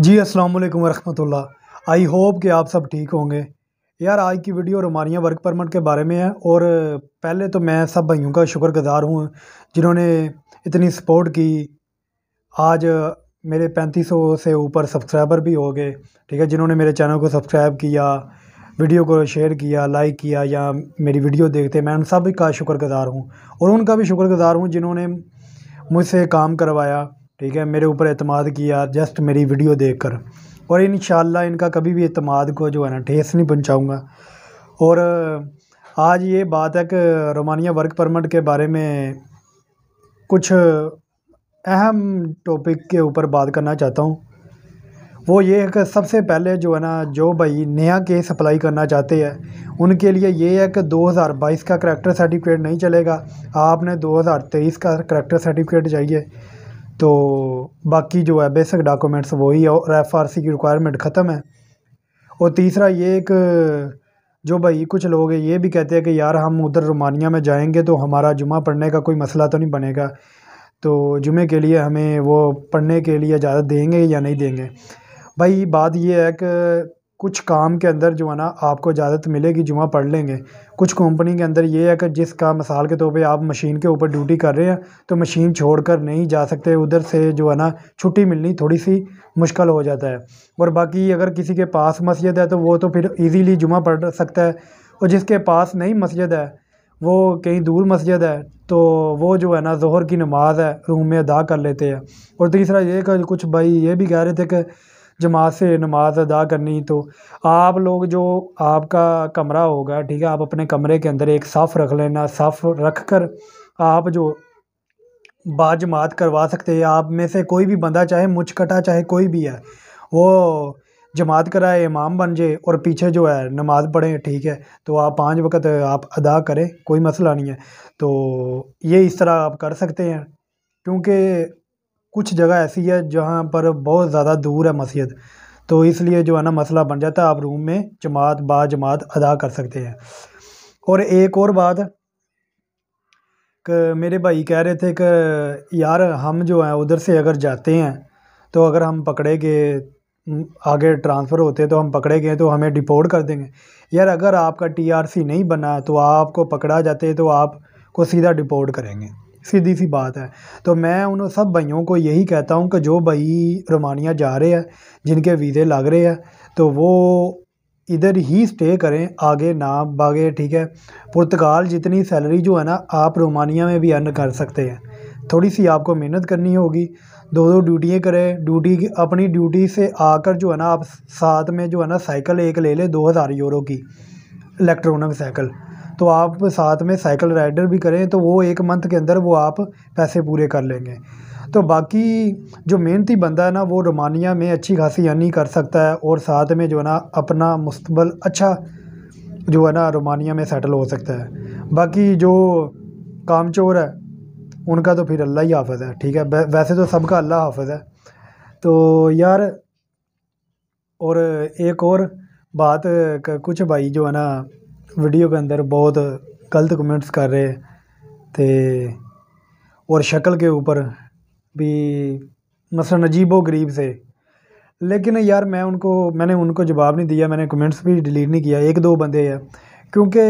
जी अस्सलाम वालेकुम रहमतुल्लाह आई होप कि आप सब ठीक होंगे यार आज की वीडियो रोमानिया वर्क परमिट के बारे में है और पहले तो मैं सब भाइयों का शुक्रगुज़ार हूँ जिन्होंने इतनी सपोर्ट की आज मेरे 3500 से ऊपर सब्सक्राइबर भी हो गए ठीक है जिन्होंने मेरे चैनल को सब्सक्राइब किया वीडियो को शेयर किया लाइक किया या मेरी वीडियो देखते मैं उन सब का शुक्रगुज़ार हूँ और उनका भी शुक्रगुज़ार हूँ जिन्होंने मुझसे काम करवाया ठीक है मेरे ऊपर अतमाद किया जस्ट मेरी वीडियो देख कर और इन इनका कभी भी अतमाद को जो है ना ठेस नहीं पहुँचाऊँगा और आज ये बात है कि रोमानिया वर्क परमिट के बारे में कुछ अहम टॉपिक के ऊपर बात करना चाहता हूँ वो ये है कि सबसे पहले जो है ना जो भाई नया केस अप्लाई करना चाहते हैं उनके लिए ये है कि 2022 का करैक्टर सर्टिफिकेट नहीं चलेगा आपने 2023 का करैक्टर सर्टिफिकेट चाहिए तो बाकी जो है बेसिक डॉक्यूमेंट्स वही है और एफ आर सी की रिक्वायरमेंट ख़त्म है और तीसरा ये एक जो भाई कुछ लोग ये भी कहते हैं कि यार हम उधर रोमानिया में जाएंगे तो हमारा जुमा पढ़ने का कोई मसला तो नहीं बनेगा तो जुमे के लिए हमें वो पढ़ने के लिए इजाज़त देंगे या नहीं देंगे भाई बात यह है कि कुछ काम के अंदर जो है ना आपको इजाज़त मिलेगी जुमा पढ़ लेंगे कुछ कंपनी के अंदर ये है कि जिसका मिसाल के तौर पे आप मशीन के ऊपर ड्यूटी कर रहे हैं तो मशीन छोड़कर नहीं जा सकते उधर से जो है ना छुट्टी मिलनी थोड़ी सी मुश्किल हो जाता है और बाकी अगर किसी के पास मस्जिद है तो वो तो फिर ईजीली जुमा पढ़ सकता है और जिसके पास नहीं मस्जिद है वो कहीं दूर मस्जिद है तो वो जो है ना जहर की नमाज़ है रूम में अदा कर लेते हैं और तीसरा ये कुछ भाई ये भी कह रहे थे कि जमात से नमाज अदा करनी तो आप लोग जो आपका कमरा होगा ठीक है आप अपने कमरे के अंदर एक साफ़ रख लेना साफ़ रख कर आप जो जमात करवा सकते हैं आप में से कोई भी बंदा चाहे मुचकटा चाहे कोई भी है वो जमात कराए इमाम बन जाए और पीछे जो है नमाज़ पढ़ें ठीक है तो आप पाँच वक्त आप अदा करें कोई मसला नहीं है तो ये इस तरह आप कर सकते हैं क्योंकि कुछ जगह ऐसी है जहाँ पर बहुत ज़्यादा दूर है मस्जिद तो इसलिए जो है ना मसला बन जाता है आप रूम में जमात बा जमात अदा कर सकते हैं और एक और बात मेरे भाई कह रहे थे कि यार हम जो हैं उधर से अगर जाते हैं तो अगर हम पकड़े गए आगे ट्रांसफ़र होते तो हम पकड़े गए तो हमें डिपोर्ट कर देंगे यार अगर आपका टीआरसी नहीं बना तो आपको पकड़ा जाते तो आपको सीधा डिपोर्ट करेंगे सीधी सी बात है तो मैं उन सब भाइयों को यही कहता हूँ कि जो भाई रोमानिया जा रहे हैं जिनके वीज़े लग रहे हैं तो वो इधर ही स्टे करें आगे ना भागे ठीक है पुर्तगाल जितनी सैलरी जो है ना आप रोमानिया में भी अर्न कर सकते हैं थोड़ी सी आपको मेहनत करनी होगी दो दो ड्यूटियाँ करें ड्यूटी की अपनी ड्यूटी से आकर जो है ना आप साथ में जो है ना साइकिल एक ले लें दो हज़ार यूरो की इलेक्ट्रॉनिक साइकिल तो आप साथ में साइकिल राइडर भी करें तो वो एक मंथ के अंदर वो आप पैसे पूरे कर लेंगे तो बाकी जो मेहनती बंदा है ना वो रोमानिया में अच्छी खासी अर्निंग कर सकता है और साथ में जो है ना अपना मुस्तबल अच्छा जो है ना रोमानिया में सेटल हो सकता है बाकी जो कामचोर है उनका तो फिर अल्लाह ही हाफज है ठीक है वैसे तो सबका अल्लाह हाफज है तो यार और एक और बात कुछ भाई जो है ना वीडियो के अंदर बहुत गलत कमेंट्स कर रहे थे और शक्ल के ऊपर भी मसल अजीब गरीब से लेकिन यार मैं उनको मैंने उनको जवाब नहीं दिया मैंने कमेंट्स भी डिलीट नहीं किया एक दो बंदे हैं क्योंकि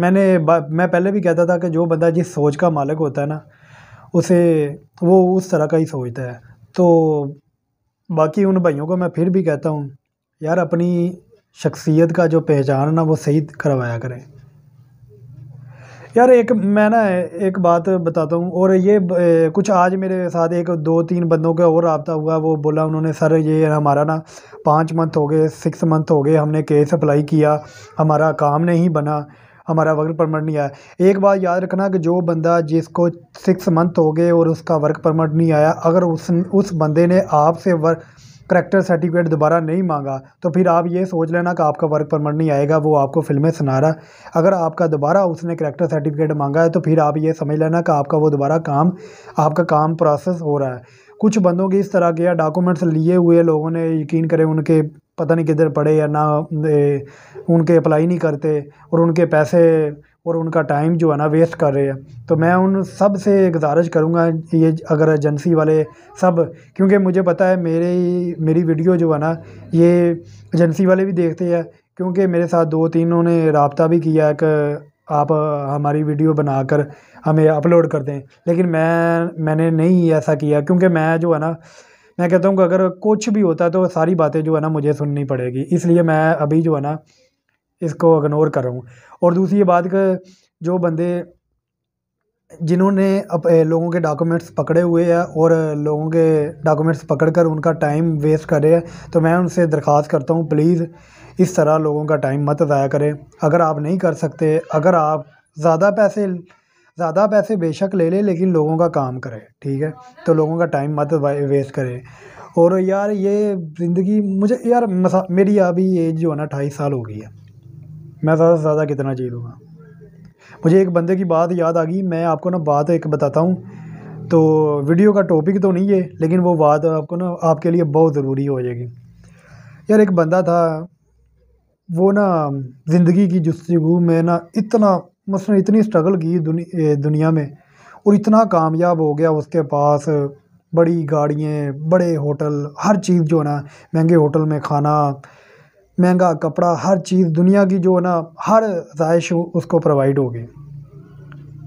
मैंने मैं पहले भी कहता था कि जो बंदा जिस सोच का मालिक होता है ना उसे वो उस तरह का ही सोचता है तो बाकी उन भाइयों को मैं फिर भी कहता हूँ यार अपनी शख्सियत का जो पहचान ना वो सही करवाया करें यार एक मैं ना एक बात बताता हूँ और ये कुछ आज मेरे साथ एक दो तीन बंदों का और रबता हुआ वो बोला उन्होंने सर ये हमारा ना पाँच मंथ हो गए सिक्स मंथ हो गए हमने केस अप्लाई किया हमारा काम नहीं बना हमारा वर्क परमिट नहीं आया एक बात याद रखना कि जो बंदा जिसको सिक्स मंथ हो गए और उसका वर्क परमिट नहीं आया अगर उस उस बंदे ने आपसे वर्क करेक्टर सर्टिफिकेट दोबारा नहीं मांगा तो फिर आप ये सोच लेना कि आपका वर्क परमिट नहीं आएगा वो आपको फिल्में सुना रहा अगर आपका दोबारा उसने करेक्टर सर्टिफिकेट मांगा है तो फिर आप ये समझ लेना कि आपका वो दोबारा काम आपका काम प्रोसेस हो रहा है कुछ बंदों की इस तरह के या डॉक्यूमेंट्स लिए हुए लोगों ने यकीन करें उनके पता नहीं किधर पड़े या ना उनके अप्लाई नहीं करते और उनके पैसे और उनका टाइम जो है ना वेस्ट कर रहे हैं तो मैं उन सब से गुजारिश करूँगा ये अगर एजेंसी वाले सब क्योंकि मुझे पता है मेरे मेरी वीडियो जो है ना ये एजेंसी वाले भी देखते हैं क्योंकि मेरे साथ दो तीनों ने रबता भी किया कि आप हमारी वीडियो बनाकर हमें अपलोड कर दें लेकिन मैं मैंने नहीं ऐसा किया क्योंकि मैं जो है ना मैं कहता हूँ कि अगर कुछ भी होता है तो सारी बातें जो है ना मुझे सुननी पड़ेगी इसलिए मैं अभी जो है ना इसको इग्नोर कर रहा हूँ और दूसरी ये बात कर जो बंदे जिन्होंने लोगों के डॉक्यूमेंट्स पकड़े हुए हैं और लोगों के डॉक्यूमेंट्स पकड़ कर उनका टाइम वेस्ट कर रहे हैं तो मैं उनसे दरख्वास्त करता हूँ प्लीज़ इस तरह लोगों का टाइम मत ज़ाया करें अगर आप नहीं कर सकते अगर आप ज़्यादा पैसे ज़्यादा पैसे बेशक ले लें लेकिन लोगों का काम करें ठीक है तो लोगों का टाइम मत वेस्ट करें और यार ये ज़िंदगी मुझे यार मेरी अभी एज जो है ना अठाईस साल हो गई है मैं ज़्यादा से ज़्यादा कितना लूँगा मुझे एक बंदे की बात याद आ गई मैं आपको ना बात एक बताता हूँ तो वीडियो का टॉपिक तो नहीं है लेकिन वो बात आपको ना आपके लिए बहुत ज़रूरी हो जाएगी यार एक बंदा था वो ना ज़िंदगी की जस्तजू में ना इतना मतलब इतनी स्ट्रगल की दुनि, दुनिया में और इतना कामयाब हो गया उसके पास बड़ी गाड़ियाँ बड़े होटल हर चीज़ जो ना महंगे होटल में खाना महंगा कपड़ा हर चीज़ दुनिया की जो है ना हर रहाइश उसको प्रोवाइड होगी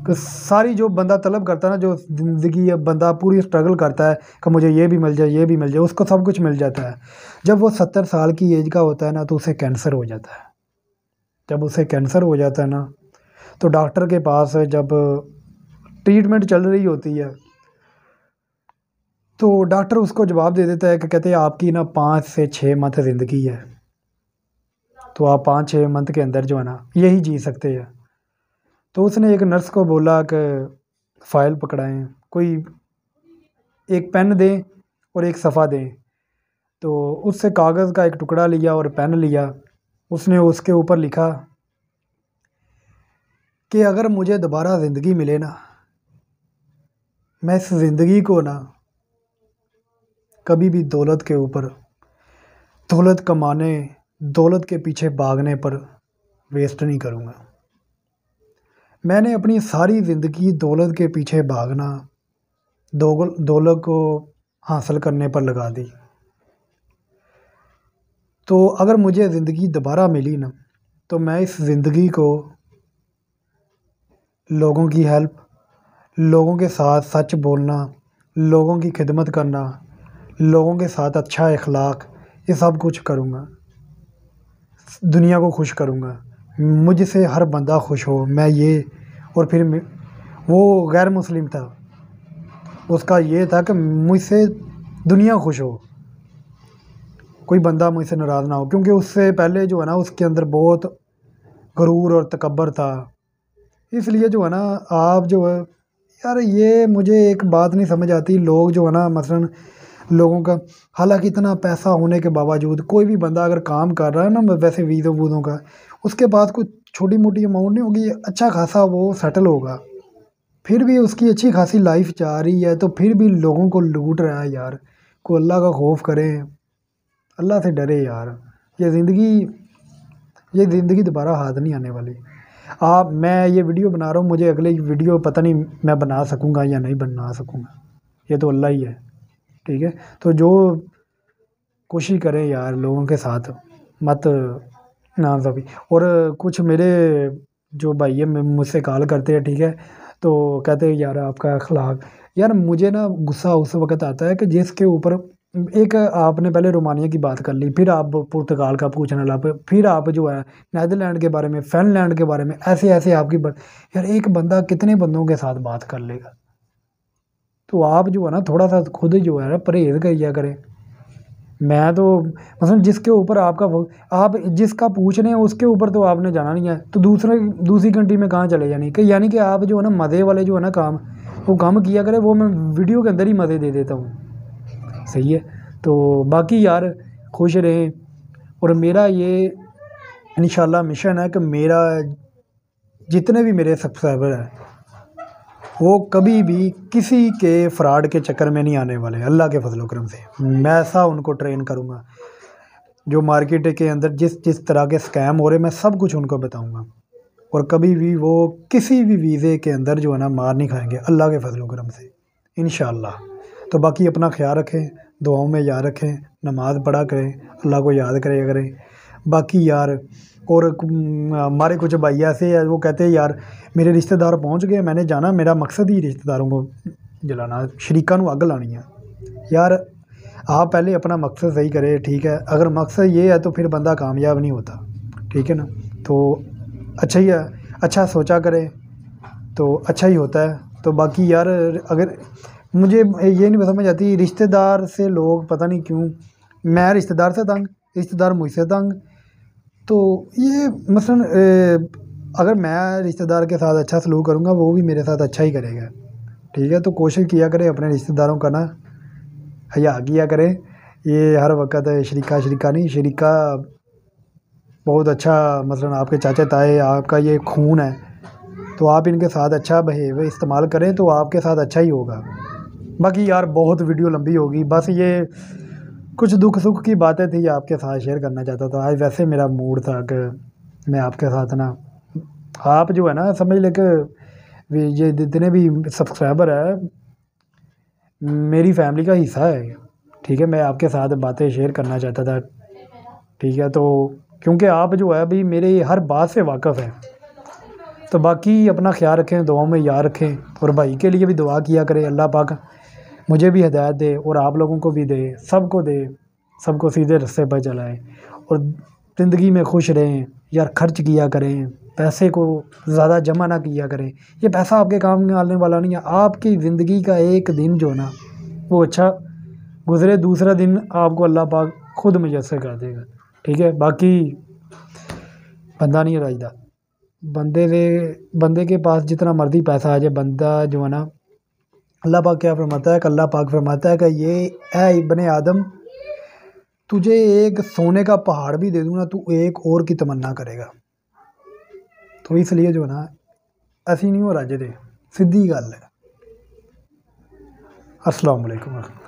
तो सारी जो बंदा तलब करता है ना जो ज़िंदगी या बंदा पूरी स्ट्रगल करता है कि मुझे ये भी मिल जाए ये भी मिल जाए उसको सब कुछ मिल जाता है जब वो सत्तर साल की एज का होता है ना तो उसे कैंसर हो जाता है जब उसे कैंसर हो जाता है ना तो डॉक्टर के पास जब ट्रीटमेंट चल रही होती है तो डॉक्टर उसको जवाब दे देता है कि कहते हैं आपकी ना पाँच से छः मंथ ज़िंदगी है तो आप पाँच छः मंथ के अंदर जो है ना यही जी सकते हैं तो उसने एक नर्स को बोला कि फ़ाइल पकड़ाएं कोई एक पेन दें और एक सफ़ा दें तो उससे कागज़ का एक टुकड़ा लिया और पेन लिया उसने उसके ऊपर लिखा कि अगर मुझे दोबारा ज़िंदगी मिले ना मैं इस ज़िंदगी को ना कभी भी दौलत के ऊपर दौलत कमाने दौलत के पीछे भागने पर वेस्ट नहीं करूँगा मैंने अपनी सारी ज़िंदगी दौलत के पीछे भागना दौलत को हासिल करने पर लगा दी तो अगर मुझे ज़िंदगी दोबारा मिली ना तो मैं इस ज़िंदगी को लोगों की हेल्प लोगों के साथ सच बोलना लोगों की खिदमत करना लोगों के साथ अच्छा इखलाक ये सब कुछ करूँगा दुनिया को खुश करूँगा मुझसे हर बंदा खुश हो मैं ये और फिर वो गैर मुस्लिम था उसका ये था कि मुझसे दुनिया खुश हो कोई बंदा मुझसे नाराज़ ना हो क्योंकि उससे पहले जो है ना उसके अंदर बहुत गरूर और तकबर था इसलिए जो है ना आप जो है यार ये मुझे एक बात नहीं समझ आती लोग जो है ना मसलन लोगों का हालांकि इतना पैसा होने के बावजूद कोई भी बंदा अगर काम कर रहा है ना वैसे वीज़ों वूज़ों का उसके बाद कुछ छोटी मोटी अमाउंट नहीं होगी अच्छा खासा वो सेटल होगा फिर भी उसकी अच्छी खासी लाइफ जा रही है तो फिर भी लोगों को लूट रहा है यार को अल्लाह का खौफ करें अल्लाह से डरे यार ये ज़िंदगी ये ज़िंदगी दोबारा हाथ नहीं आने वाली आप मैं ये वीडियो बना रहा हूँ मुझे अगले वीडियो पता नहीं मैं बना सकूँगा या नहीं बना सकूँगा ये तो अल्लाह ही है ठीक है तो जो कोशिश करें यार लोगों के साथ मत ना सभी और कुछ मेरे जो भाई है मुझसे कॉल करते हैं ठीक है तो कहते हैं यार आपका अखलाक यार मुझे ना गुस्सा उस वक्त आता है कि जिसके ऊपर एक आपने पहले रोमानिया की बात कर ली फिर आप पुर्तगाल का पूछने लगे फिर आप जो है नैदरलैंड के बारे में फिनलैंड के बारे में ऐसे ऐसे आपकी बात यार एक बंदा कितने बंदों के साथ बात कर लेगा तो आप जो है ना थोड़ा सा खुद जो है ना परहेज दिया करें मैं तो मतलब जिसके ऊपर आपका आप जिसका पूछ रहे हैं उसके ऊपर तो आपने जाना नहीं है तो दूसरे दूसरी कंट्री में कहाँ चले जाने कि यानी कि आप जो है ना मज़े वाले जो है ना काम वो काम किया करें वो मैं वीडियो के अंदर ही मज़े दे देता हूँ सही है तो बाकी यार खुश रहें और मेरा ये इन मिशन है कि मेरा जितने भी मेरे सब्सक्राइबर हैं वो कभी भी किसी के फ्रॉड के चक्कर में नहीं आने वाले अल्लाह के फजल करम से मैं ऐसा उनको ट्रेन करूँगा जो मार्केट के अंदर जिस जिस तरह के स्कैम हो रहे मैं सब कुछ उनको बताऊँगा और कभी भी वो किसी भी वीज़े के अंदर जो है ना मार नहीं खाएंगे अल्लाह के फजल करम से इन तो बाकी अपना ख्याल रखें दुआओं में याद रखें नमाज़ पढ़ा करें अल्लाह को याद करें करें बाकी यार और हमारे कुछ भाई ऐसे है वो कहते हैं यार मेरे रिश्तेदार पहुंच गए मैंने जाना मेरा मकसद ही रिश्तेदारों को जलाना शरीका अग लानी है यार आप पहले अपना मकसद सही करें ठीक है अगर मकसद ये है तो फिर बंदा कामयाब नहीं होता ठीक है ना तो अच्छा ही है अच्छा सोचा करें तो अच्छा ही होता है तो बाकी यार अगर मुझे ये नहीं समझ आती रिश्तेदार से लोग पता नहीं क्यों मैं रिश्तेदार से तंग रिश्तेदार मुझसे तंग तो ये मसलन अगर मैं रिश्तेदार के साथ अच्छा सलूक करूँगा वो भी मेरे साथ अच्छा ही करेगा ठीक है तो कोशिश किया करें अपने रिश्तेदारों का ना हया किया करें ये हर वक्त शरीका शरीका नहीं शरीका बहुत अच्छा मसलन आपके चाचा ताए आपका ये खून है तो आप इनके साथ अच्छा बिहेव इस्तेमाल करें तो आपके साथ अच्छा ही होगा बाकी यार बहुत वीडियो लंबी होगी बस ये कुछ दुख सुख की बातें थी आपके साथ शेयर करना चाहता था आज वैसे मेरा मूड था कि मैं आपके साथ ना आप जो है ना समझ ले कि ये जितने भी सब्सक्राइबर है मेरी फैमिली का हिस्सा है ठीक है मैं आपके साथ बातें शेयर करना चाहता था ठीक है तो क्योंकि आप जो है अभी मेरे हर बात से वाकफ़ हैं तो बाकी अपना ख्याल रखें दुआओं में याद रखें और भाई के लिए भी दुआ किया करें अल्लाह पाक मुझे भी हदायत दे और आप लोगों को भी दे सबको दे सबको सीधे रस्ते पर चलाए और ज़िंदगी में खुश रहें यार खर्च किया करें पैसे को ज़्यादा जमा ना किया करें ये पैसा आपके काम में आने वाला नहीं है आपकी ज़िंदगी का एक दिन जो ना वो अच्छा गुजरे दूसरा दिन आपको अल्लाह पाक खुद मुयसर कर देगा ठीक है बाकी बंदा नहीं राजदा बंदे दे बंदे के पास जितना मर्जी पैसा आ जाए बंदा जो है ना अल्लाह पाक क्या फरमाता है कि अल्लाह पाक फरमाता है कि ये है इबन आदम तुझे एक सोने का पहाड़ भी दे दूँ ना तू एक और की तमन्ना करेगा तो इसलिए जो ना ऐसी नहीं हो राजे दे सीधी गल है असलकम